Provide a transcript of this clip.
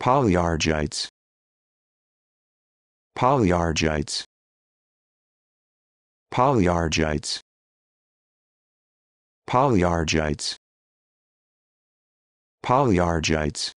Polyargites. Polyargites. Polyargites. Polyargites. Polyargites.